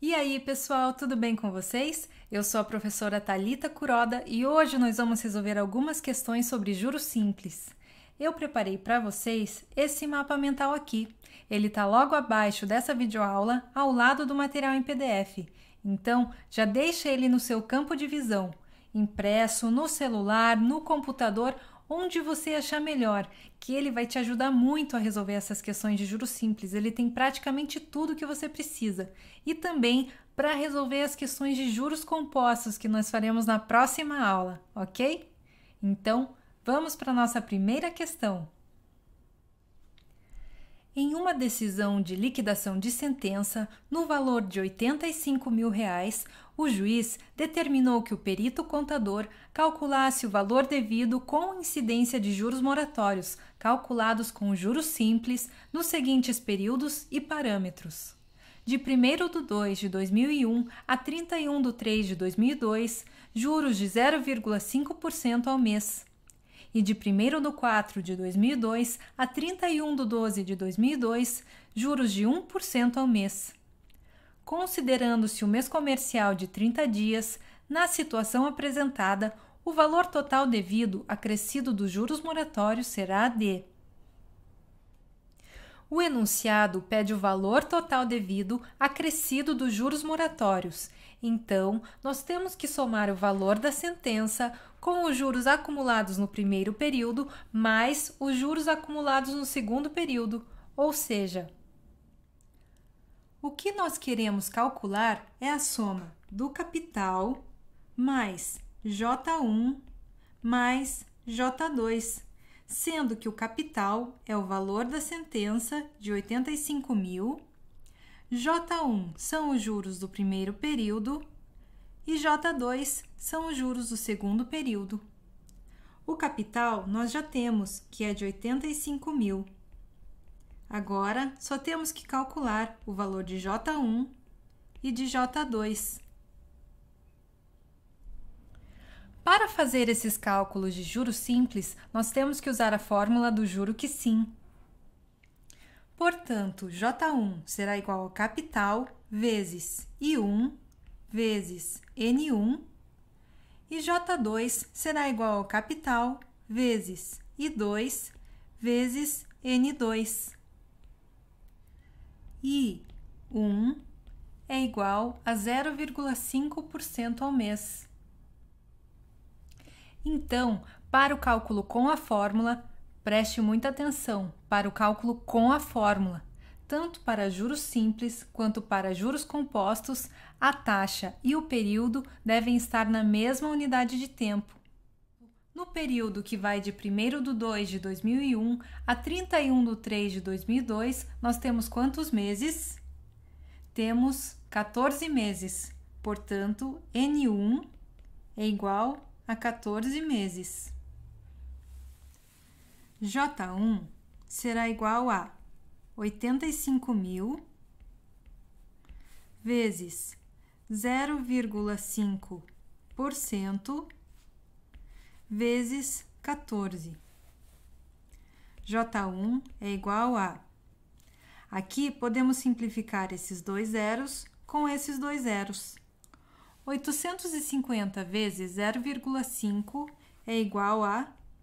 E aí, pessoal, tudo bem com vocês? Eu sou a professora Talita Curoda e hoje nós vamos resolver algumas questões sobre juros simples. Eu preparei para vocês esse mapa mental aqui. Ele está logo abaixo dessa videoaula, ao lado do material em PDF. Então, já deixa ele no seu campo de visão, impresso, no celular, no computador onde você achar melhor, que ele vai te ajudar muito a resolver essas questões de juros simples. Ele tem praticamente tudo que você precisa. E também para resolver as questões de juros compostos que nós faremos na próxima aula, ok? Então, vamos para a nossa primeira questão em uma decisão de liquidação de sentença no valor de 85 mil reais, o juiz determinou que o perito contador calculasse o valor devido com incidência de juros moratórios, calculados com juros simples, nos seguintes períodos e parâmetros. De 1 de 2 de 2001 a 31 de 3 de 2002, juros de 0,5% ao mês e de 1 de 4 de 2002 a 31 de 12 de 2002, juros de 1% ao mês. Considerando-se o mês comercial de 30 dias, na situação apresentada, o valor total devido acrescido dos juros moratórios será de. O enunciado pede o valor total devido acrescido dos juros moratórios então, nós temos que somar o valor da sentença com os juros acumulados no primeiro período mais os juros acumulados no segundo período, ou seja, o que nós queremos calcular é a soma do capital mais J1 mais J2, sendo que o capital é o valor da sentença de 85 mil J1 são os juros do primeiro período e J2 são os juros do segundo período. O capital nós já temos, que é de 85 mil. Agora só temos que calcular o valor de J1 e de J2. Para fazer esses cálculos de juros simples, nós temos que usar a fórmula do juro que sim. Portanto, J1 será igual ao capital vezes I1 vezes N1 e J2 será igual ao capital vezes I2 vezes N2. I1 é igual a 0,5% ao mês. Então, para o cálculo com a fórmula, Preste muita atenção para o cálculo com a fórmula. Tanto para juros simples quanto para juros compostos, a taxa e o período devem estar na mesma unidade de tempo. No período que vai de 1 de 2 de 2001 a 31 de 3 de 2002, nós temos quantos meses? Temos 14 meses. Portanto, N1 é igual a 14 meses. J1 será igual a 85 mil vezes 0,5% vezes 14. J1 é igual a. Aqui podemos simplificar esses dois zeros com esses dois zeros. 850 vezes 0,5 é igual a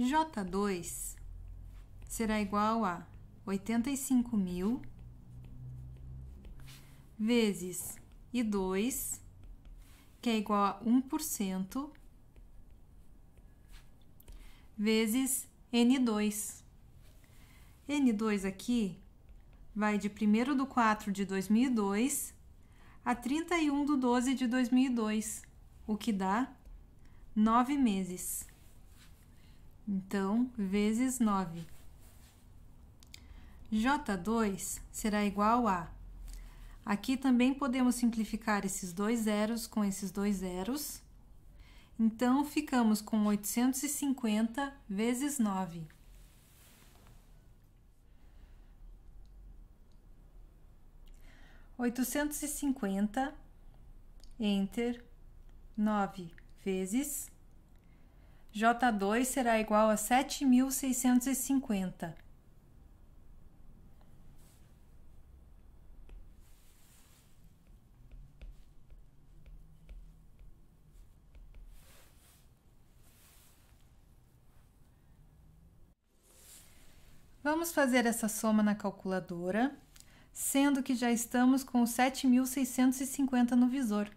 J2 será igual a 85 mil vezes I2, que é igual a 1%, vezes N2. N2 aqui vai de 1 do 4 de 2002 a 31 do 12 de 2002, o que dá 9 meses. Então, vezes 9. J2 será igual a. Aqui também podemos simplificar esses dois zeros com esses dois zeros. Então, ficamos com 850 vezes 9. Oitocentos e cinquenta, enter, nove vezes J2 será igual a 7.650. Vamos fazer essa soma na calculadora, sendo que já estamos com 7.650 no visor.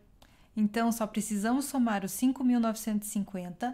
Então, só precisamos somar os 5.950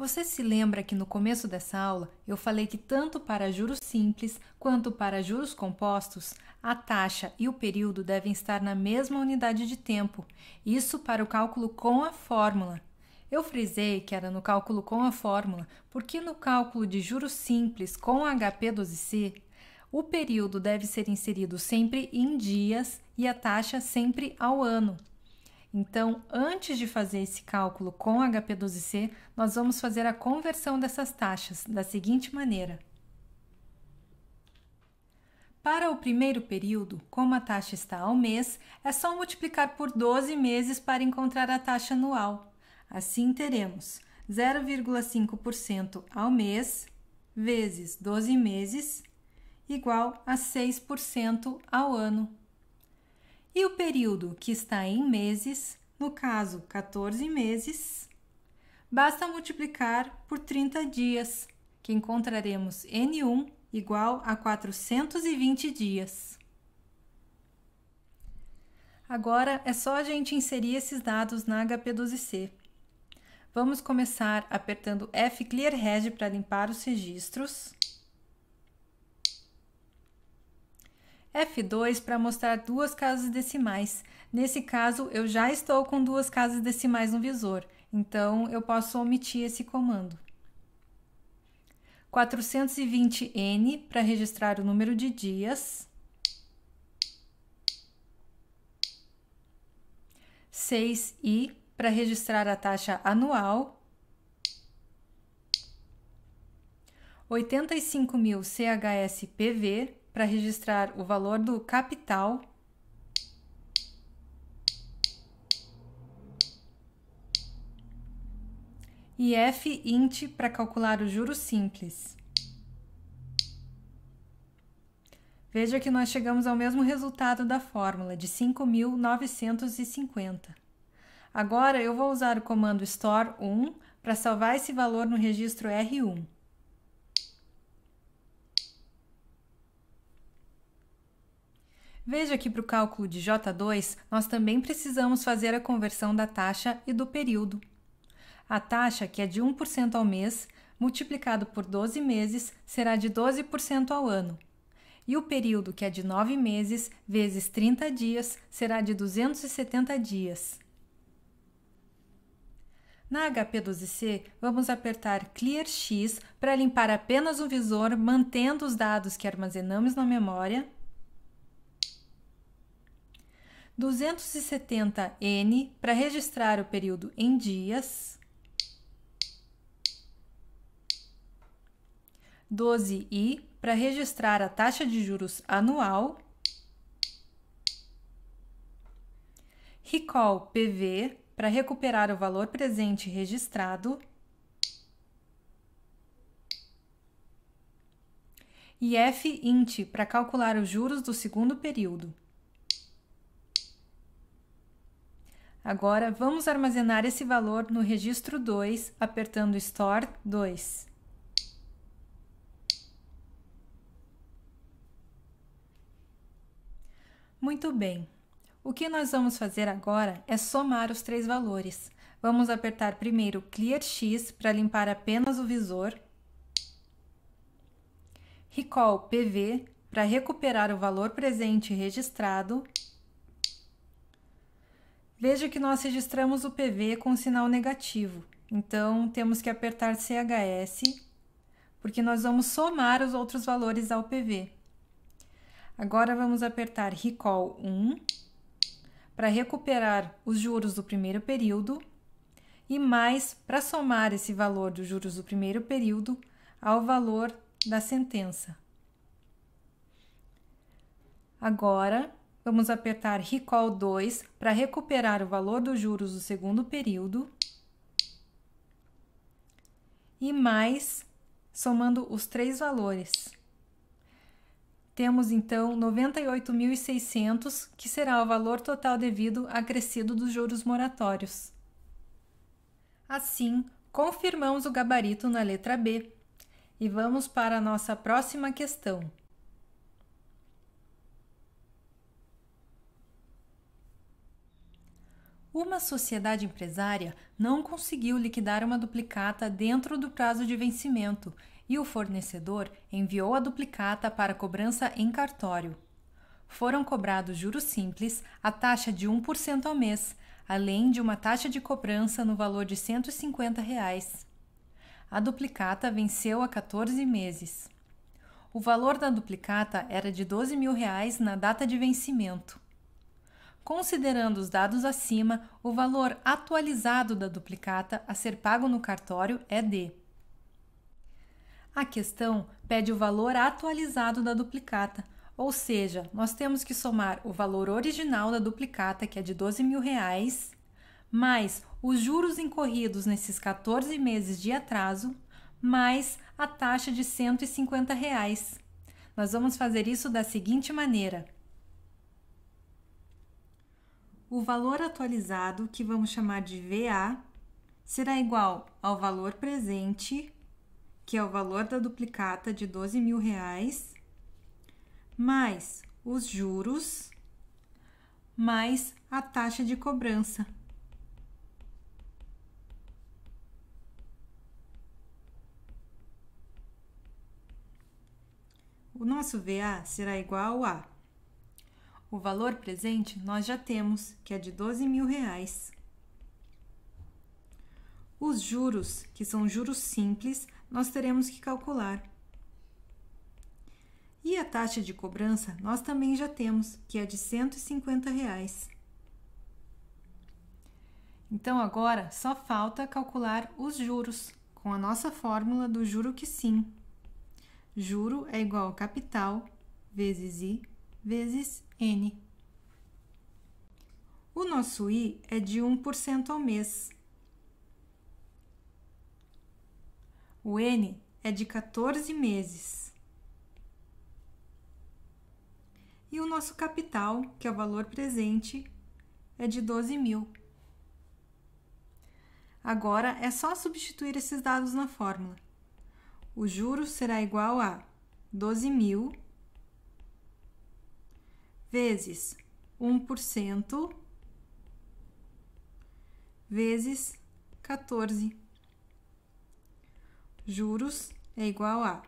Você se lembra que no começo dessa aula eu falei que tanto para juros simples quanto para juros compostos, a taxa e o período devem estar na mesma unidade de tempo, isso para o cálculo com a fórmula. Eu frisei que era no cálculo com a fórmula, porque no cálculo de juros simples com HP12C, o período deve ser inserido sempre em dias e a taxa sempre ao ano. Então, antes de fazer esse cálculo com HP12C, nós vamos fazer a conversão dessas taxas da seguinte maneira. Para o primeiro período, como a taxa está ao mês, é só multiplicar por 12 meses para encontrar a taxa anual. Assim teremos 0,5% ao mês vezes 12 meses igual a 6% ao ano. E o período que está em meses, no caso 14 meses, basta multiplicar por 30 dias, que encontraremos N1 igual a 420 dias. Agora é só a gente inserir esses dados na HP12C. Vamos começar apertando F Clear Reg para limpar os registros. F2 para mostrar duas casas decimais. Nesse caso, eu já estou com duas casas decimais no visor, então eu posso omitir esse comando. 420N para registrar o número de dias. 6I para registrar a taxa anual. 85.000 CHS PV para registrar o valor do capital e fint para calcular o juro simples. Veja que nós chegamos ao mesmo resultado da fórmula de 5.950. Agora eu vou usar o comando store1 para salvar esse valor no registro R1. Veja que para o cálculo de J2, nós também precisamos fazer a conversão da taxa e do período. A taxa, que é de 1% ao mês, multiplicado por 12 meses, será de 12% ao ano. E o período, que é de 9 meses, vezes 30 dias, será de 270 dias. Na HP12C, vamos apertar Clear X para limpar apenas o visor, mantendo os dados que armazenamos na memória 270N para registrar o período em dias. 12I para registrar a taxa de juros anual. Recall PV para recuperar o valor presente registrado. E FINT int para calcular os juros do segundo período. Agora vamos armazenar esse valor no registro 2, apertando Store 2. Muito bem. O que nós vamos fazer agora é somar os três valores. Vamos apertar primeiro Clear X para limpar apenas o visor, Recall PV para recuperar o valor presente registrado Veja que nós registramos o PV com sinal negativo. Então, temos que apertar CHS, porque nós vamos somar os outros valores ao PV. Agora, vamos apertar Recall 1 para recuperar os juros do primeiro período e mais para somar esse valor dos juros do primeiro período ao valor da sentença. Agora, Vamos apertar Recall 2 para recuperar o valor dos juros do segundo período. E mais, somando os três valores. Temos então 98.600, que será o valor total devido acrescido dos juros moratórios. Assim, confirmamos o gabarito na letra B. E vamos para a nossa próxima questão. Uma sociedade empresária não conseguiu liquidar uma duplicata dentro do prazo de vencimento e o fornecedor enviou a duplicata para cobrança em cartório. Foram cobrados juros simples, a taxa de 1% ao mês, além de uma taxa de cobrança no valor de R$ 150. Reais. A duplicata venceu a 14 meses. O valor da duplicata era de R$ 12 mil reais na data de vencimento. Considerando os dados acima, o valor atualizado da duplicata a ser pago no cartório é de. A questão pede o valor atualizado da duplicata, ou seja, nós temos que somar o valor original da duplicata, que é de 12 mil reais, mais os juros incorridos nesses 14 meses de atraso, mais a taxa de 150 reais. Nós vamos fazer isso da seguinte maneira o valor atualizado, que vamos chamar de VA, será igual ao valor presente, que é o valor da duplicata de 12 mil reais, mais os juros, mais a taxa de cobrança. O nosso VA será igual a o valor presente nós já temos, que é de 12 mil reais. Os juros, que são juros simples, nós teremos que calcular. E a taxa de cobrança nós também já temos, que é de 150 reais. Então agora só falta calcular os juros com a nossa fórmula do juro que sim. Juro é igual a capital vezes i vezes N. O nosso I é de 1% ao mês. O N é de 14 meses. E o nosso capital, que é o valor presente, é de 12 mil. Agora é só substituir esses dados na fórmula. O juro será igual a 12 mil vezes 1% vezes 14. Juros é igual a.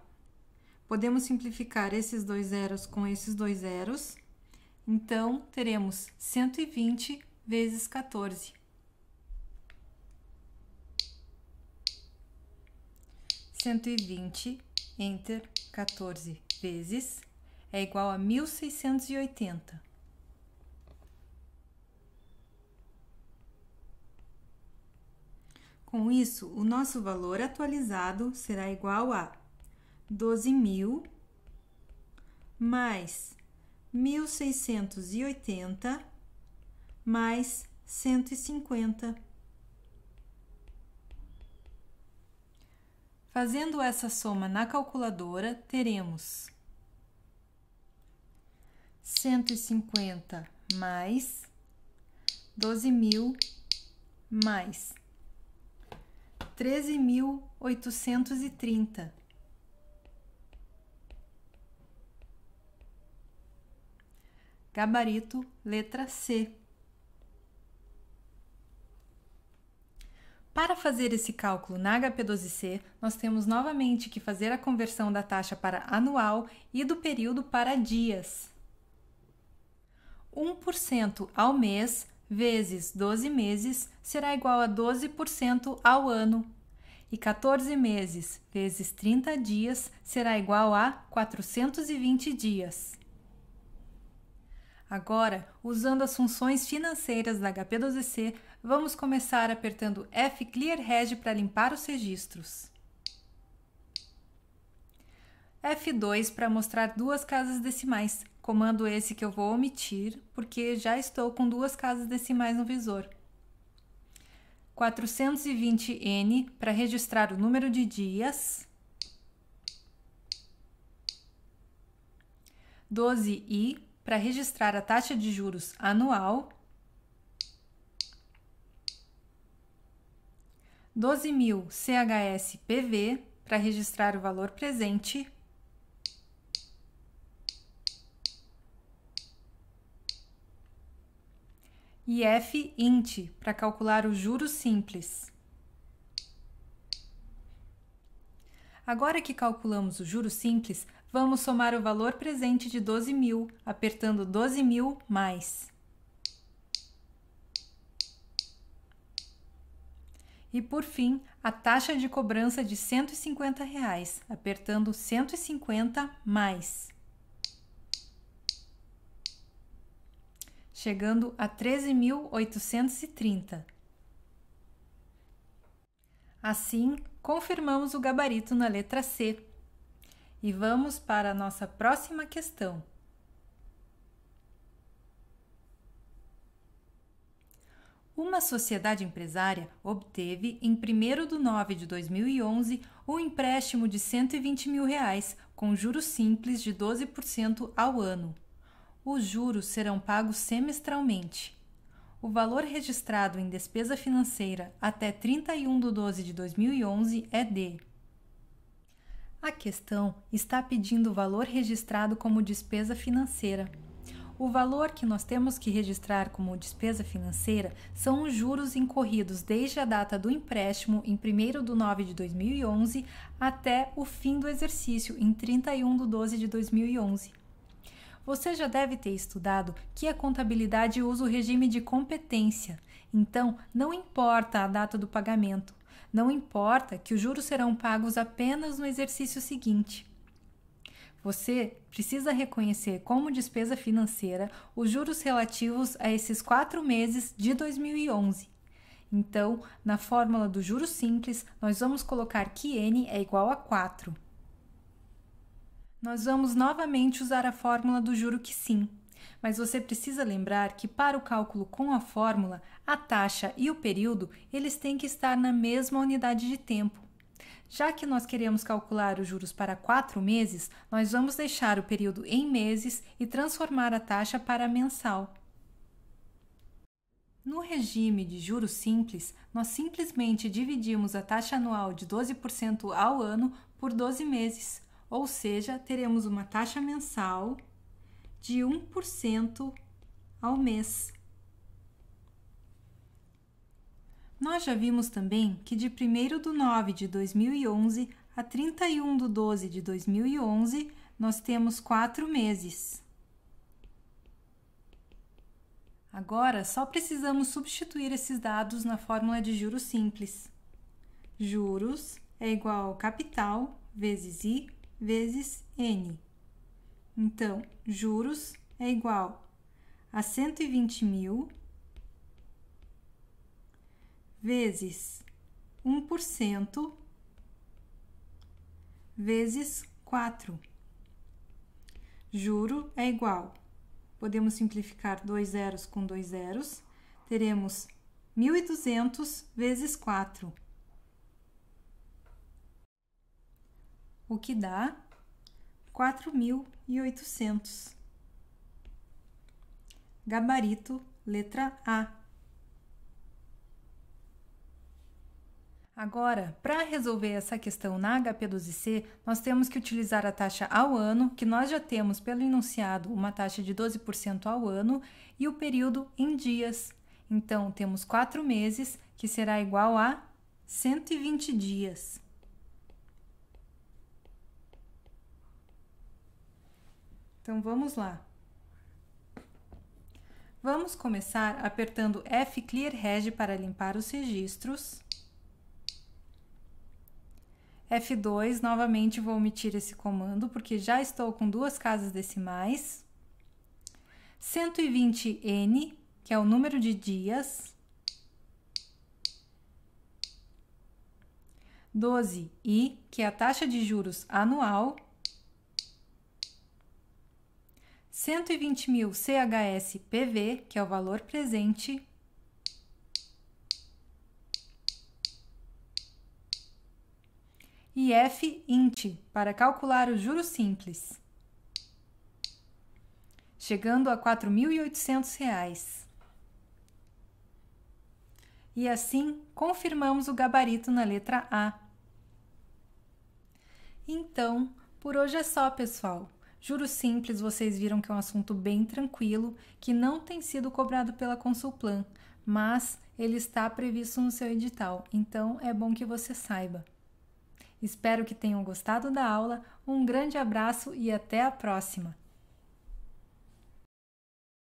Podemos simplificar esses dois zeros com esses dois zeros. Então, teremos 120 vezes 14. 120, enter, 14 vezes é igual a 1680. Com isso, o nosso valor atualizado será igual a 12.000 mais 1680 mais 150. Fazendo essa soma na calculadora, teremos 150 mais 12.000 mais 13.830 Gabarito letra C. Para fazer esse cálculo na HP12C, nós temos novamente que fazer a conversão da taxa para anual e do período para dias. 1% ao mês vezes 12 meses será igual a 12% ao ano. E 14 meses vezes 30 dias será igual a 420 dias. Agora, usando as funções financeiras da HP12C, vamos começar apertando F Clear Reg para limpar os registros. F2 para mostrar duas casas decimais, Comando esse que eu vou omitir, porque já estou com duas casas decimais no visor. 420N para registrar o número de dias. 12I para registrar a taxa de juros anual. 12.000 CHS PV para registrar o valor presente. e F-int para calcular o juro simples. Agora que calculamos o juro simples, vamos somar o valor presente de 12.000, apertando 12.000 mais. E por fim, a taxa de cobrança de R$ 150, reais, apertando 150 mais. chegando a 13.830. Assim, confirmamos o gabarito na letra C. E vamos para a nossa próxima questão. Uma sociedade empresária obteve, em 1 de nove de 2011, um empréstimo de 120 mil reais, com juros simples de 12% ao ano os juros serão pagos semestralmente. O valor registrado em despesa financeira até 31 de 12 de 2011 é de. A questão está pedindo o valor registrado como despesa financeira. O valor que nós temos que registrar como despesa financeira são os juros incorridos desde a data do empréstimo, em 1 de 9 de 2011, até o fim do exercício, em 31 de 12 de 2011. Você já deve ter estudado que a contabilidade usa o regime de competência. Então, não importa a data do pagamento, não importa que os juros serão pagos apenas no exercício seguinte. Você precisa reconhecer como despesa financeira os juros relativos a esses quatro meses de 2011. Então, na fórmula do juro simples, nós vamos colocar que n é igual a 4. Nós vamos novamente usar a fórmula do juro que sim, mas você precisa lembrar que para o cálculo com a fórmula, a taxa e o período, eles têm que estar na mesma unidade de tempo. Já que nós queremos calcular os juros para quatro meses, nós vamos deixar o período em meses e transformar a taxa para mensal. No regime de juros simples, nós simplesmente dividimos a taxa anual de 12% ao ano por 12 meses, ou seja, teremos uma taxa mensal de 1% ao mês. Nós já vimos também que de 1 de 9 de 2011 a 31 de 12 de 2011, nós temos 4 meses. Agora, só precisamos substituir esses dados na fórmula de juros simples. Juros é igual ao capital vezes I vezes N. Então, juros é igual a 120 mil vezes 1% vezes 4. Juro é igual. Podemos simplificar dois zeros com dois zeros. Teremos 1.200 vezes 4. o que dá 4.800. Gabarito, letra A. Agora, para resolver essa questão na HP12C, nós temos que utilizar a taxa ao ano, que nós já temos pelo enunciado uma taxa de 12% ao ano, e o período em dias. Então, temos 4 meses, que será igual a 120 dias. Então vamos lá. Vamos começar apertando F Clear Reg para limpar os registros. F2, novamente vou omitir esse comando porque já estou com duas casas decimais. 120N, que é o número de dias. 12I, que é a taxa de juros anual. 120.000 CHS PV, que é o valor presente, e F int para calcular o juro simples, chegando a R$ 4.800. E assim confirmamos o gabarito na letra A. Então, por hoje é só, pessoal. Juros simples, vocês viram que é um assunto bem tranquilo, que não tem sido cobrado pela Consulplan, mas ele está previsto no seu edital, então é bom que você saiba. Espero que tenham gostado da aula, um grande abraço e até a próxima!